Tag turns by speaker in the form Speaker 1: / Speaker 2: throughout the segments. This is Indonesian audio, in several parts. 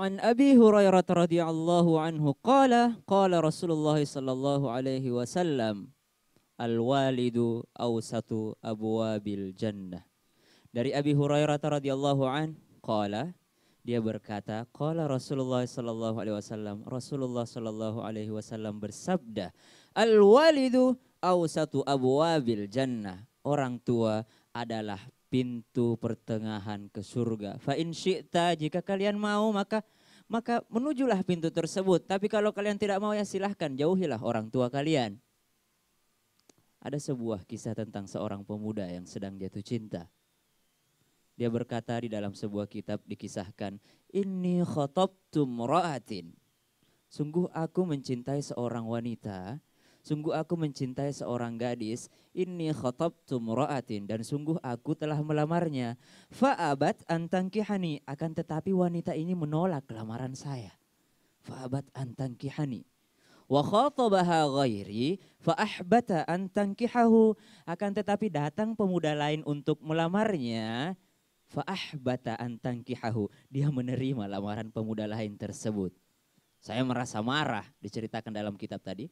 Speaker 1: عن هريرة رضي الله عنه قال قال رسول الله صلى الله عليه وسلم الوالد أوسط أبواب الجنة Dari Abi Hurairah radhiyallahu an qala dia berkata qala Rasulullah sallallahu alaihi wasallam Rasulullah sallallahu alaihi wasallam bersabda al walidu awsatu abwabil jannah. Orang tua adalah pintu pertengahan ke surga. Fa in jika kalian mau maka maka menujulah pintu tersebut. Tapi kalau kalian tidak mau ya silahkan jauhilah orang tua kalian. Ada sebuah kisah tentang seorang pemuda yang sedang jatuh cinta. Dia berkata di dalam sebuah kitab dikisahkan, ini khotob tumroatin. Sungguh aku mencintai seorang wanita Sungguh aku mencintai seorang gadis, ini khotob tumroatin, dan sungguh aku telah melamarnya. Fa'abat antangkihani, akan tetapi wanita ini menolak lamaran saya. Fa'abat antangkihani. Wa khotobaha ghairi, fa'ahbata antangkihahu. Akan tetapi datang pemuda lain untuk melamarnya, fa'ahbata antangkihahu. Dia menerima lamaran pemuda lain tersebut. Saya merasa marah diceritakan dalam kitab tadi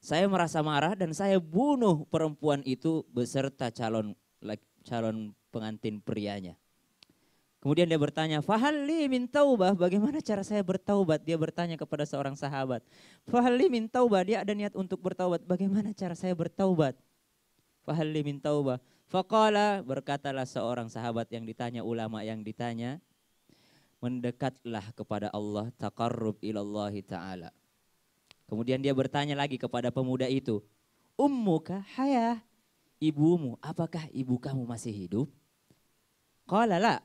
Speaker 1: saya merasa marah dan saya bunuh perempuan itu beserta calon calon pengantin prianya. Kemudian dia bertanya, "Fahalli min taubah, bagaimana cara saya bertaubat?" Dia bertanya kepada seorang sahabat. "Fahalli min taubah, dia ada niat untuk bertaubat. Bagaimana cara saya bertaubat?" "Fahalli min taubah." Fakala, berkatalah seorang sahabat yang ditanya ulama yang ditanya, "Mendekatlah kepada Allah, taqarrub ilallahi ta'ala." Kemudian dia bertanya lagi kepada pemuda itu, Ummuka hayah, ibumu, apakah ibu kamu masih hidup? Qala la,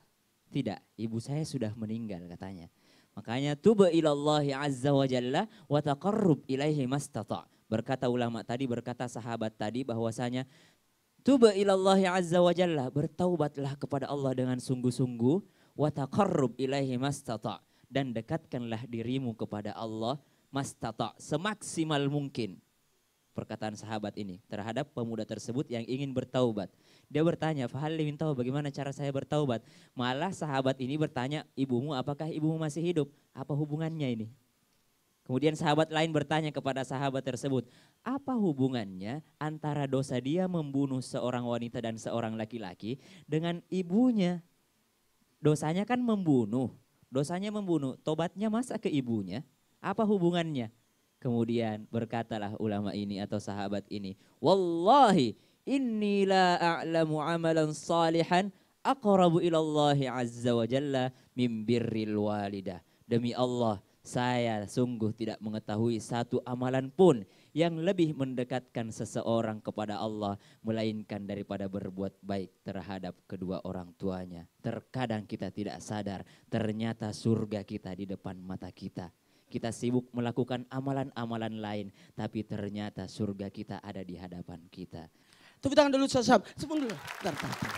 Speaker 1: tidak, ibu saya sudah meninggal katanya. Makanya tuba ilallahi azza wa jalla wa taqarrub ilaihi mastata. Berkata ulama tadi, berkata sahabat tadi bahwasanya tuba ilallahi azza wa jalla, bertaubatlah kepada Allah dengan sungguh-sungguh wa taqarrub ilaihi mastata dan dekatkanlah dirimu kepada Allah mastata, semaksimal mungkin. Perkataan sahabat ini terhadap pemuda tersebut yang ingin bertaubat. Dia bertanya, Fahali tahu bagaimana cara saya bertaubat? Malah sahabat ini bertanya, ibumu apakah ibumu masih hidup? Apa hubungannya ini? Kemudian sahabat lain bertanya kepada sahabat tersebut, apa hubungannya antara dosa dia membunuh seorang wanita dan seorang laki-laki dengan ibunya? Dosanya kan membunuh, dosanya membunuh, tobatnya masa ke ibunya? Apa hubungannya? Kemudian berkatalah ulama ini atau sahabat ini, "Wallahi inni la a'lamu amalan salihan aqrabu ila azza wa jalla min birril walidah." Demi Allah, saya sungguh tidak mengetahui satu amalan pun yang lebih mendekatkan seseorang kepada Allah melainkan daripada berbuat baik terhadap kedua orang tuanya. Terkadang kita tidak sadar, ternyata surga kita di depan mata kita kita sibuk melakukan amalan-amalan lain, tapi ternyata surga kita ada di hadapan kita.
Speaker 2: Tepuk tangan dulu Sasam. Tepuk dulu. Bentar, bentar,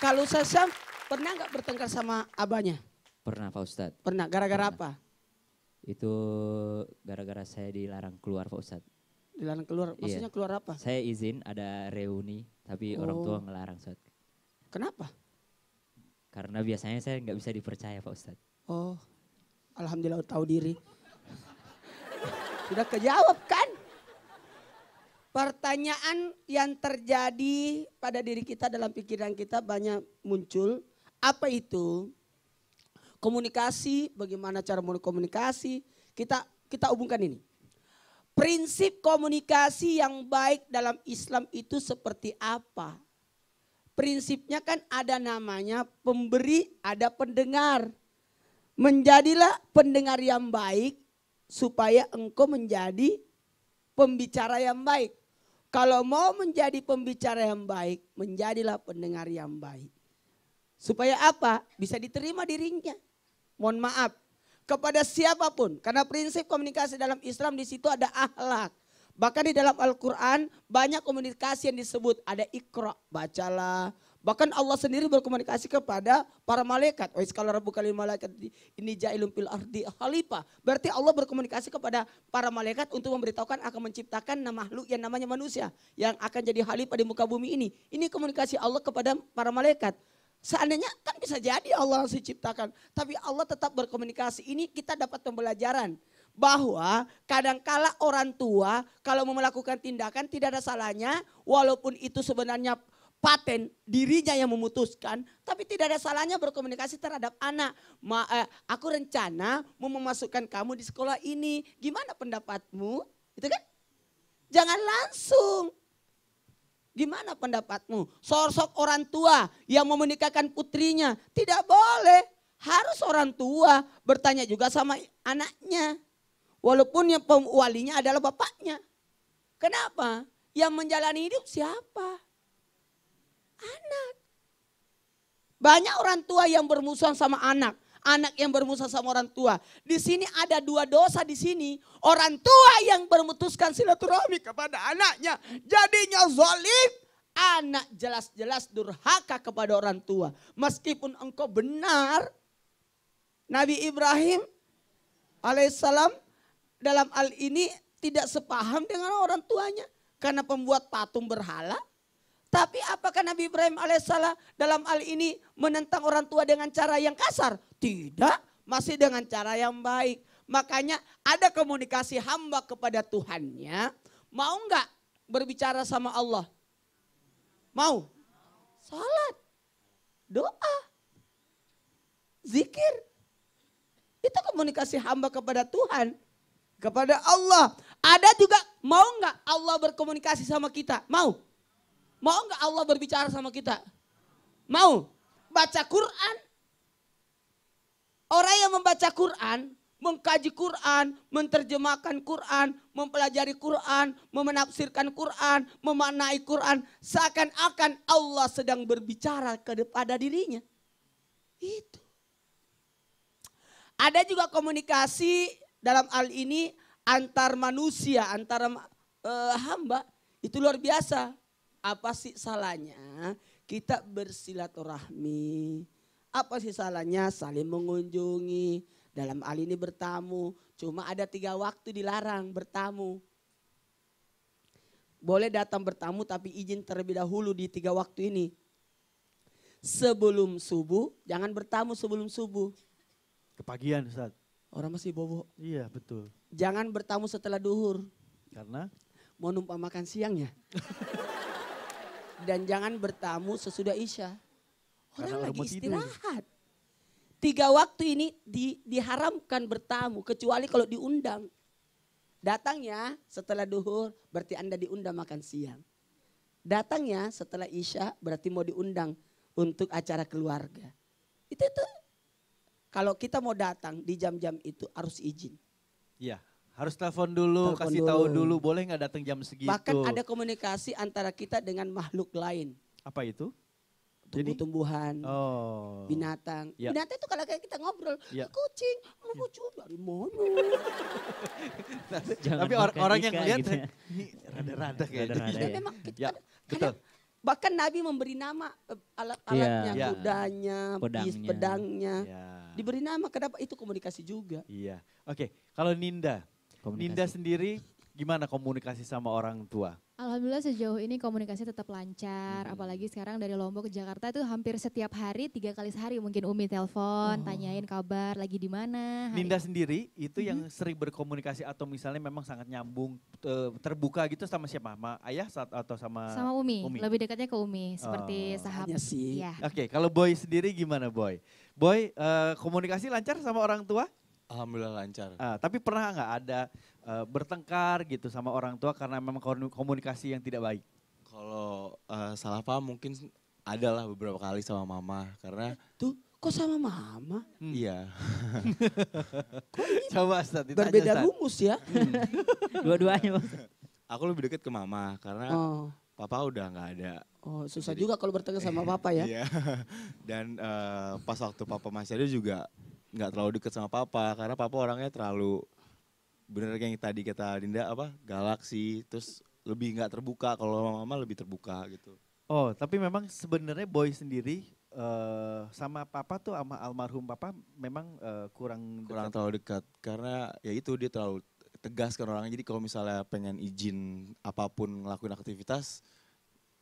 Speaker 2: Kalau Sasam pernah nggak bertengkar sama abahnya?
Speaker 1: Pernah Pak Ustadz.
Speaker 2: Pernah, gara-gara apa?
Speaker 1: Itu gara-gara saya dilarang keluar Pak Ustadz.
Speaker 2: Dilarang keluar, iya. maksudnya keluar apa?
Speaker 1: Saya izin ada reuni, tapi oh. orang tua oh. ngelarang Ustadz. Kenapa? Karena biasanya saya nggak bisa dipercaya Pak Ustadz.
Speaker 2: Oh, Alhamdulillah tahu diri. Sudah kejawab kan? Pertanyaan yang terjadi pada diri kita dalam pikiran kita banyak muncul. Apa itu? Komunikasi, bagaimana cara komunikasi? Kita kita hubungkan ini. Prinsip komunikasi yang baik dalam Islam itu seperti apa? Prinsipnya kan ada namanya pemberi, ada pendengar. Menjadilah pendengar yang baik supaya engkau menjadi pembicara yang baik. Kalau mau menjadi pembicara yang baik, menjadilah pendengar yang baik. Supaya apa? Bisa diterima dirinya. Mohon maaf. Kepada siapapun. Karena prinsip komunikasi dalam Islam di situ ada akhlak. Bahkan di dalam Al-Quran banyak komunikasi yang disebut. Ada ikhra, bacalah. Bahkan Allah sendiri berkomunikasi kepada para malaikat. wa kalau Rabu kali malaikat ini jailum fil ardi khalifah. Berarti Allah berkomunikasi kepada para malaikat untuk memberitahukan akan menciptakan nama makhluk yang namanya manusia yang akan jadi khalifah di muka bumi ini. Ini komunikasi Allah kepada para malaikat. Seandainya kan bisa jadi Allah yang ciptakan, tapi Allah tetap berkomunikasi. Ini kita dapat pembelajaran bahwa kadangkala orang tua kalau melakukan tindakan tidak ada salahnya walaupun itu sebenarnya paten dirinya yang memutuskan, tapi tidak ada salahnya berkomunikasi terhadap anak. Ma, eh, aku rencana mau memasukkan kamu di sekolah ini. Gimana pendapatmu? Itu kan? Jangan langsung. Gimana pendapatmu? Sosok orang tua yang mau menikahkan putrinya tidak boleh. Harus orang tua bertanya juga sama anaknya. Walaupun yang walinya adalah bapaknya. Kenapa? Yang menjalani hidup siapa? anak. Banyak orang tua yang bermusuhan sama anak. Anak yang bermusuhan sama orang tua. Di sini ada dua dosa di sini. Orang tua yang memutuskan silaturahmi kepada anaknya. Jadinya zalim. Anak jelas-jelas durhaka kepada orang tua. Meskipun engkau benar. Nabi Ibrahim alaihissalam dalam hal ini tidak sepaham dengan orang tuanya. Karena pembuat patung berhala tapi apakah Nabi Ibrahim alaihissalam dalam hal ini menentang orang tua dengan cara yang kasar? Tidak, masih dengan cara yang baik. Makanya ada komunikasi hamba kepada Tuhannya. Mau enggak berbicara sama Allah? Mau? Salat, doa, zikir. Itu komunikasi hamba kepada Tuhan, kepada Allah. Ada juga mau enggak Allah berkomunikasi sama kita? Mau? Mau nggak Allah berbicara sama kita? Mau? Baca Quran. Orang yang membaca Quran, mengkaji Quran, menterjemahkan Quran, mempelajari Quran, memenafsirkan Quran, memanai Quran, seakan-akan Allah sedang berbicara kepada dirinya. Itu. Ada juga komunikasi dalam hal ini antar manusia, antara uh, eh, hamba, itu luar biasa. Apa sih salahnya kita bersilaturahmi? Apa sih salahnya saling mengunjungi? Dalam hal ini bertamu. Cuma ada tiga waktu dilarang bertamu. Boleh datang bertamu tapi izin terlebih dahulu di tiga waktu ini. Sebelum subuh, jangan bertamu sebelum subuh.
Speaker 3: Kepagian Ustaz. Orang masih bobo. Iya betul.
Speaker 2: Jangan bertamu setelah duhur. Karena? Mau numpang makan siangnya. Dan jangan bertamu sesudah Isya.
Speaker 3: Orang Karena lagi istirahat.
Speaker 2: Tiga waktu ini di, diharamkan bertamu kecuali kalau diundang. Datangnya setelah duhur berarti Anda diundang makan siang. Datangnya setelah Isya berarti mau diundang untuk acara keluarga. Itu tuh kalau kita mau datang di jam-jam itu harus izin.
Speaker 3: Iya. Harus telepon dulu, telepon kasih dulu. tahu dulu, boleh nggak datang jam segitu. Bahkan ada
Speaker 2: komunikasi antara kita dengan makhluk lain.
Speaker 3: Apa itu? Tumbuh-tumbuhan,
Speaker 2: oh. binatang. Ya. Binatang itu kalau kayak kita ngobrol, ya. kucing, lucu ya. dari mana? Nah, tapi or orang yang ngeliat gitu. Ya.
Speaker 3: rada-rada kayak rada -rada, gitu. ya. Memang kita, ya. Betul.
Speaker 2: Bahkan Nabi memberi nama eh, alat-alatnya, ya. ya. kudanya, pedangnya. pedangnya. Ya. Diberi nama, kenapa itu komunikasi juga.
Speaker 3: Iya, oke. Okay. Kalau Ninda, Komunikasi. Ninda sendiri gimana komunikasi sama orang tua? Alhamdulillah sejauh ini komunikasi tetap lancar, hmm. apalagi sekarang dari Lombok ke Jakarta itu hampir setiap hari tiga kali sehari mungkin Umi telepon, oh. tanyain kabar lagi di mana. Ninda sendiri itu hmm. yang mm-hmm. sering berkomunikasi atau misalnya memang sangat nyambung eh, terbuka gitu sama siapa? Sama ayah atau sama Sama Umi, Umi. lebih dekatnya ke Umi seperti oh. sahabat Ya. Iya. Oke, okay, kalau Boy sendiri gimana Boy? Boy uh, komunikasi lancar sama orang tua? Alhamdulillah lancar. Uh, tapi pernah nggak ada uh, bertengkar gitu sama orang tua karena memang komunikasi yang tidak baik? Kalau uh, salah paham mungkin adalah beberapa kali sama mama karena
Speaker 2: tuh kok sama mama? Hmm.
Speaker 3: Iya. kok ini Coba itu berbeda Ustaz. rumus ya? Hmm. Dua-duanya Aku lebih dekat ke mama karena oh. papa udah nggak ada.
Speaker 2: Oh susah Jadi, juga kalau bertengkar sama papa ya? Iya.
Speaker 3: Dan uh, pas waktu papa masih ada juga nggak terlalu deket sama papa karena papa orangnya terlalu bener yang tadi kata Dinda apa galaksi terus lebih nggak terbuka kalau mama lebih terbuka gitu oh tapi memang sebenarnya boy sendiri uh, sama papa tuh sama almarhum papa memang uh, kurang kurang terlalu dekat karena ya itu dia terlalu tegas kan orangnya jadi kalau misalnya pengen izin apapun ngelakuin aktivitas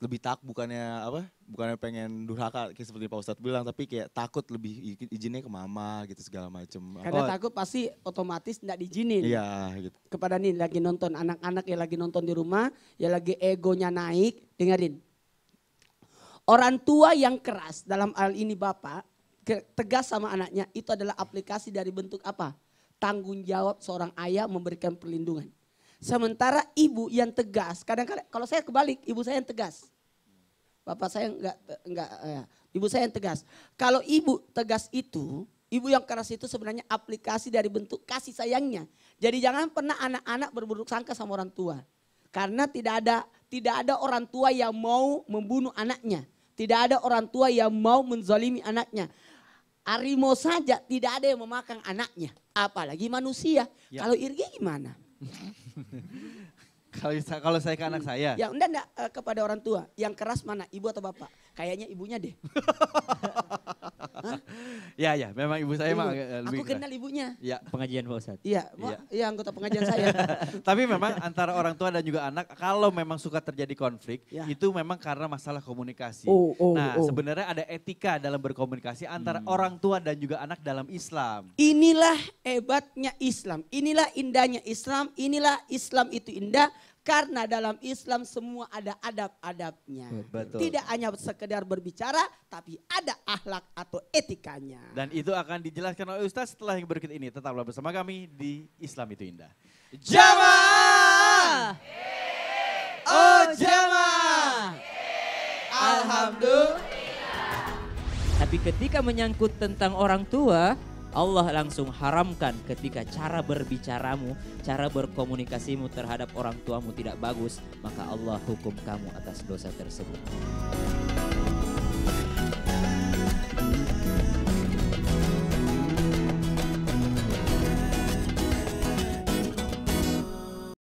Speaker 3: lebih tak bukannya apa bukannya pengen durhaka kayak seperti Pak Ustadz bilang tapi kayak takut lebih izinnya ke mama gitu segala macem karena oh. takut
Speaker 2: pasti otomatis tidak diizinin iya gitu kepada nih lagi nonton anak-anak ya lagi nonton di rumah ya lagi egonya naik dengerin orang tua yang keras dalam hal ini bapak tegas sama anaknya itu adalah aplikasi dari bentuk apa tanggung jawab seorang ayah memberikan perlindungan Sementara ibu yang tegas, kadang-kadang kalau saya kebalik, ibu saya yang tegas. Bapak saya enggak enggak ya. ibu saya yang tegas. Kalau ibu tegas itu, ibu yang keras itu sebenarnya aplikasi dari bentuk kasih sayangnya. Jadi jangan pernah anak-anak berburuk sangka sama orang tua. Karena tidak ada tidak ada orang tua yang mau membunuh anaknya. Tidak ada orang tua yang mau menzalimi anaknya. Arimo saja tidak ada yang memakan anaknya, apalagi manusia. Ya. Kalau irgi
Speaker 3: gimana? kalau kalau saya ke anak saya. Ya
Speaker 2: enggak enggak eh, kepada orang tua. Yang keras mana? Ibu atau bapak? Kayaknya ibunya deh.
Speaker 3: ya ya, memang ibu saya emang eh, lebih. Aku kenal ibunya. Ya. Pengajian Pak Ustadz. Iya, iya
Speaker 2: ya, anggota pengajian saya.
Speaker 3: Tapi memang antara orang tua dan juga anak kalau memang suka terjadi konflik ya. itu memang karena masalah komunikasi. Oh, oh, nah, oh. sebenarnya ada etika dalam berkomunikasi antara hmm. orang tua dan juga anak dalam Islam.
Speaker 2: Inilah hebatnya Islam. Inilah indahnya Islam. Inilah Islam itu indah karena dalam Islam semua ada adab-adabnya.
Speaker 3: Oh, Tidak
Speaker 2: hanya sekedar berbicara, tapi ada ahlak atau etikanya.
Speaker 3: Dan itu akan dijelaskan oleh Ustaz setelah yang berikut ini. Tetaplah bersama kami di Islam itu Indah. Jamaah!
Speaker 2: Oh jamaah! Alhamdulillah.
Speaker 1: Tapi ketika menyangkut tentang orang tua, Allah langsung haramkan ketika cara berbicaramu, cara berkomunikasimu terhadap orang tuamu tidak bagus, maka Allah hukum kamu atas dosa tersebut.